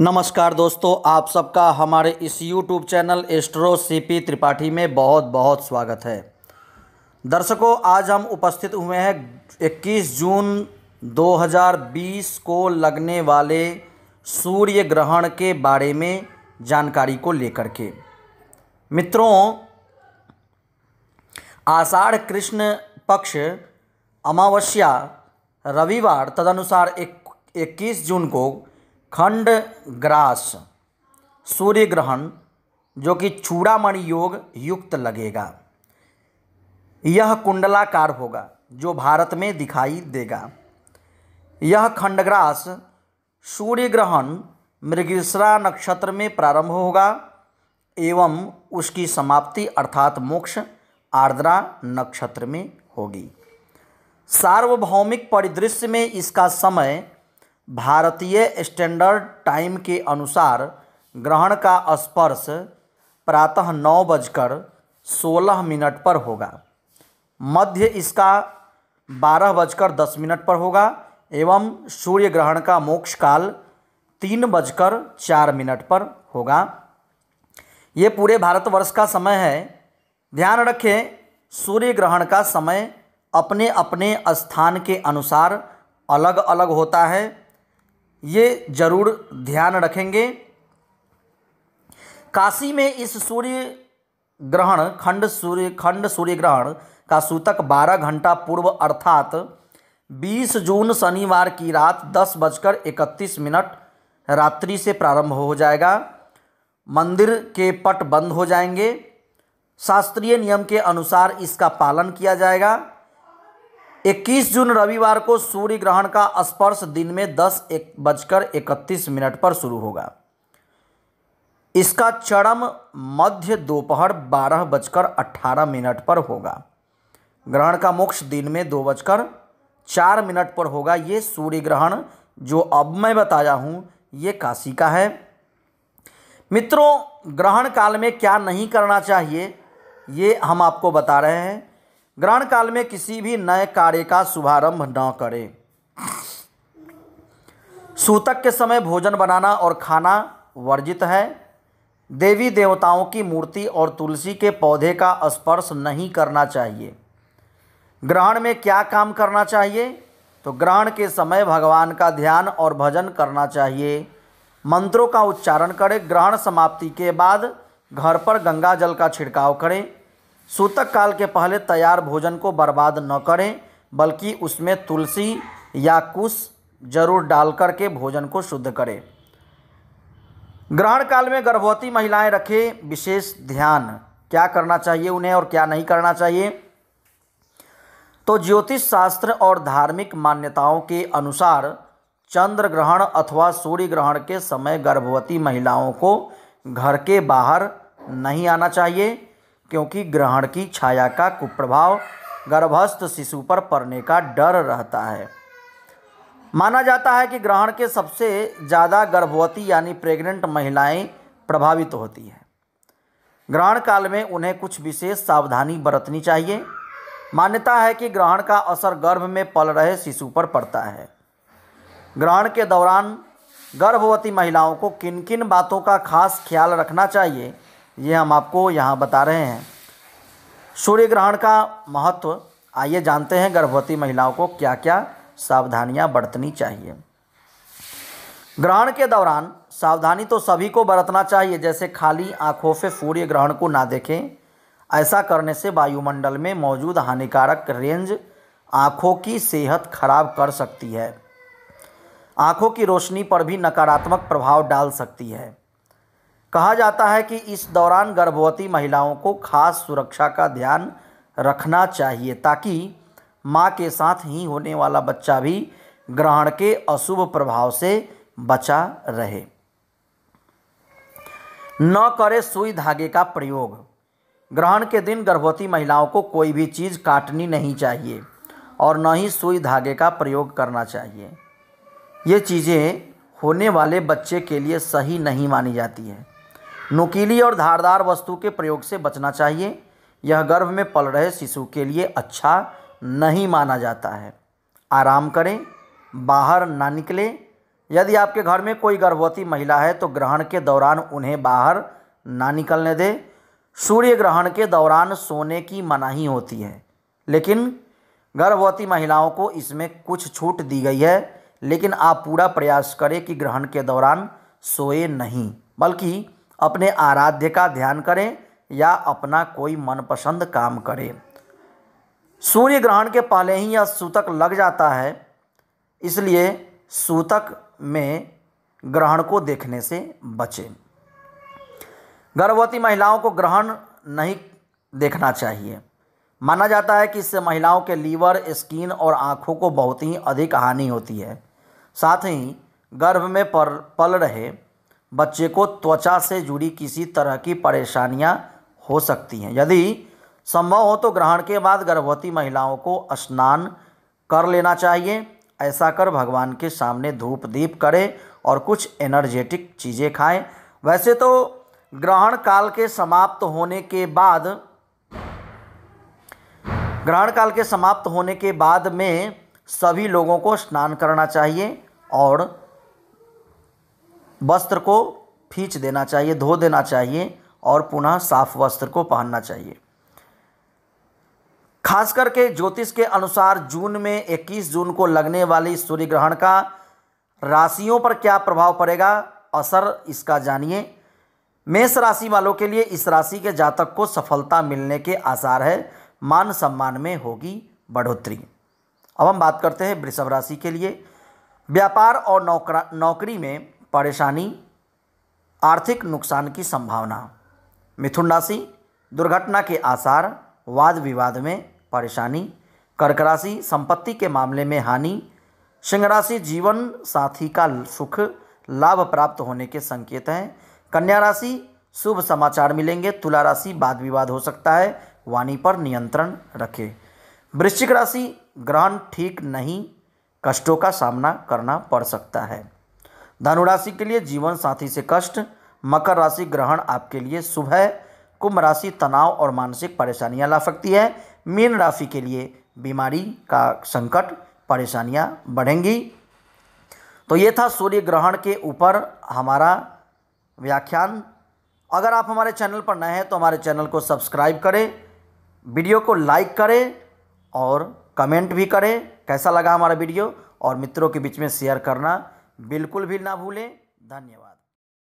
नमस्कार दोस्तों आप सबका हमारे इस YouTube channel Astro CP Tripathi में बहुत बहुत स्वागत है दर्शकों आज हम उपस्थित हुए हैं 21 जून 2020 को लगने वाले सूर्य ग्रहण के बारे में जानकारी को लेकर के मित्रों आषाढ़ कृष्ण पक्ष अमावस्या रविवार तदनुसार एक 21 जून को खंड ग्रास सूर्य ग्रहण जो कि चूड़ामणि योग युक्त लगेगा यह कुंडलाकार होगा जो भारत में दिखाई देगा यह खंडग्रास सूर्य ग्रहण मृगीसरा नक्षत्र में प्रारंभ होगा एवं उसकी समाप्ति अर्थात मोक्ष आर्द्रा नक्षत्र में होगी सार्वभौमिक परिदृश्य में इसका समय भारतीय स्टैंडर्ड टाइम के अनुसार ग्रहण का स्पर्श प्रातः नौ बजकर सोलह मिनट पर होगा मध्य इसका बारह बजकर दस मिनट पर होगा एवं सूर्य ग्रहण का मोक्ष काल तीन बजकर चार मिनट पर होगा ये पूरे भारतवर्ष का समय है ध्यान रखें सूर्य ग्रहण का समय अपने अपने स्थान के अनुसार अलग अलग होता है ये जरूर ध्यान रखेंगे काशी में इस सूर्य ग्रहण खंड सूर्य खंड सूर्य ग्रहण का सूतक 12 घंटा पूर्व अर्थात 20 जून शनिवार की रात दस बजकर इकतीस मिनट रात्रि से प्रारंभ हो जाएगा मंदिर के पट बंद हो जाएंगे शास्त्रीय नियम के अनुसार इसका पालन किया जाएगा 21 जून रविवार को सूर्य ग्रहण का स्पर्श दिन में दस एक बजकर इकतीस मिनट पर शुरू होगा इसका चरम मध्य दोपहर बारह बजकर अट्ठारह मिनट पर होगा ग्रहण का मोक्ष दिन में दो बजकर चार मिनट पर होगा ये सूर्य ग्रहण जो अब मैं बताया हूँ ये काशी का है मित्रों ग्रहण काल में क्या नहीं करना चाहिए ये हम आपको बता रहे हैं ग्रहण काल में किसी भी नए कार्य का शुभारंभ न करें सूतक के समय भोजन बनाना और खाना वर्जित है देवी देवताओं की मूर्ति और तुलसी के पौधे का स्पर्श नहीं करना चाहिए ग्रहण में क्या काम करना चाहिए तो ग्रहण के समय भगवान का ध्यान और भजन करना चाहिए मंत्रों का उच्चारण करें ग्रहण समाप्ति के बाद घर पर गंगा जल का छिड़काव करें सूतक काल के पहले तैयार भोजन को बर्बाद न करें बल्कि उसमें तुलसी या कुश जरूर डाल कर के भोजन को शुद्ध करें ग्रहण काल में गर्भवती महिलाएं रखें विशेष ध्यान क्या करना चाहिए उन्हें और क्या नहीं करना चाहिए तो ज्योतिष शास्त्र और धार्मिक मान्यताओं के अनुसार चंद्र ग्रहण अथवा सूर्य ग्रहण के समय गर्भवती महिलाओं को घर के बाहर नहीं आना चाहिए क्योंकि ग्रहण की छाया का कुप्रभाव गर्भस्थ शिशु पर पड़ने का डर रहता है माना जाता है कि ग्रहण के सबसे ज़्यादा गर्भवती यानी प्रेग्नेंट महिलाएं प्रभावित तो होती हैं ग्रहण काल में उन्हें कुछ विशेष सावधानी बरतनी चाहिए मान्यता है कि ग्रहण का असर गर्भ में पल रहे शिशु पर पड़ता है ग्रहण के दौरान गर्भवती महिलाओं को किन किन बातों का खास ख्याल रखना चाहिए ये हम आपको यहाँ बता रहे हैं सूर्य ग्रहण का महत्व आइए जानते हैं गर्भवती महिलाओं को क्या क्या सावधानियाँ बरतनी चाहिए ग्रहण के दौरान सावधानी तो सभी को बरतना चाहिए जैसे खाली आँखों से सूर्य ग्रहण को ना देखें ऐसा करने से वायुमंडल में मौजूद हानिकारक रेंज आँखों की सेहत खराब कर सकती है आँखों की रोशनी पर भी नकारात्मक प्रभाव डाल सकती है कहा जाता है कि इस दौरान गर्भवती महिलाओं को खास सुरक्षा का ध्यान रखना चाहिए ताकि माँ के साथ ही होने वाला बच्चा भी ग्रहण के अशुभ प्रभाव से बचा रहे न करें सुई धागे का प्रयोग ग्रहण के दिन गर्भवती महिलाओं को कोई भी चीज़ काटनी नहीं चाहिए और न ही सुई धागे का प्रयोग करना चाहिए ये चीज़ें होने वाले बच्चे के लिए सही नहीं मानी जाती है नुकीली और धारदार वस्तु के प्रयोग से बचना चाहिए यह गर्भ में पल रहे शिशु के लिए अच्छा नहीं माना जाता है आराम करें बाहर ना निकलें यदि आपके घर में कोई गर्भवती महिला है तो ग्रहण के दौरान उन्हें बाहर ना निकलने दें सूर्य ग्रहण के दौरान सोने की मनाही होती है लेकिन गर्भवती महिलाओं को इसमें कुछ छूट दी गई है लेकिन आप पूरा प्रयास करें कि ग्रहण के दौरान सोए नहीं बल्कि अपने आराध्य का ध्यान करें या अपना कोई मनपसंद काम करें सूर्य ग्रहण के पहले ही यह सूतक लग जाता है इसलिए सूतक में ग्रहण को देखने से बचें गर्भवती महिलाओं को ग्रहण नहीं देखना चाहिए माना जाता है कि इससे महिलाओं के लीवर स्किन और आँखों को बहुत ही अधिक हानि होती है साथ ही गर्भ में पर पल रहे बच्चे को त्वचा से जुड़ी किसी तरह की परेशानियां हो सकती हैं यदि संभव हो तो ग्रहण के बाद गर्भवती महिलाओं को स्नान कर लेना चाहिए ऐसा कर भगवान के सामने धूप दीप करें और कुछ एनर्जेटिक चीज़ें खाएं वैसे तो ग्रहण काल के समाप्त होने के बाद ग्रहण काल के समाप्त होने के बाद में सभी लोगों को स्नान करना चाहिए और वस्त्र को फींच देना चाहिए धो देना चाहिए और पुनः साफ वस्त्र को पहनना चाहिए खास करके ज्योतिष के अनुसार जून में 21 जून को लगने वाली सूर्य ग्रहण का राशियों पर क्या प्रभाव पड़ेगा असर इसका जानिए मेष राशि वालों के लिए इस राशि के जातक को सफलता मिलने के आसार है मान सम्मान में होगी बढ़ोतरी अब हम बात करते हैं वृषभ राशि के लिए व्यापार और नौकरा नौकरी में परेशानी आर्थिक नुकसान की संभावना मिथुन राशि दुर्घटना के आसार वाद विवाद में परेशानी कर्क राशि संपत्ति के मामले में हानि सिंह राशि जीवन साथी का सुख लाभ प्राप्त होने के संकेत हैं कन्या राशि शुभ समाचार मिलेंगे तुला राशि वाद विवाद हो सकता है वाणी पर नियंत्रण रखें वृश्चिक राशि ग्रहण ठीक नहीं कष्टों का सामना करना पड़ सकता है धनुराशि राशि के लिए जीवन साथी से कष्ट मकर राशि ग्रहण आपके लिए शुभ है कुंभ राशि तनाव और मानसिक परेशानियां ला सकती है मीन राशि के लिए बीमारी का संकट परेशानियां बढ़ेंगी तो ये था सूर्य ग्रहण के ऊपर हमारा व्याख्यान अगर आप हमारे चैनल पर नए हैं तो हमारे चैनल को सब्सक्राइब करें वीडियो को लाइक करें और कमेंट भी करें कैसा लगा हमारा वीडियो और मित्रों के बीच में शेयर करना बिल्कुल भी ना भूलें धन्यवाद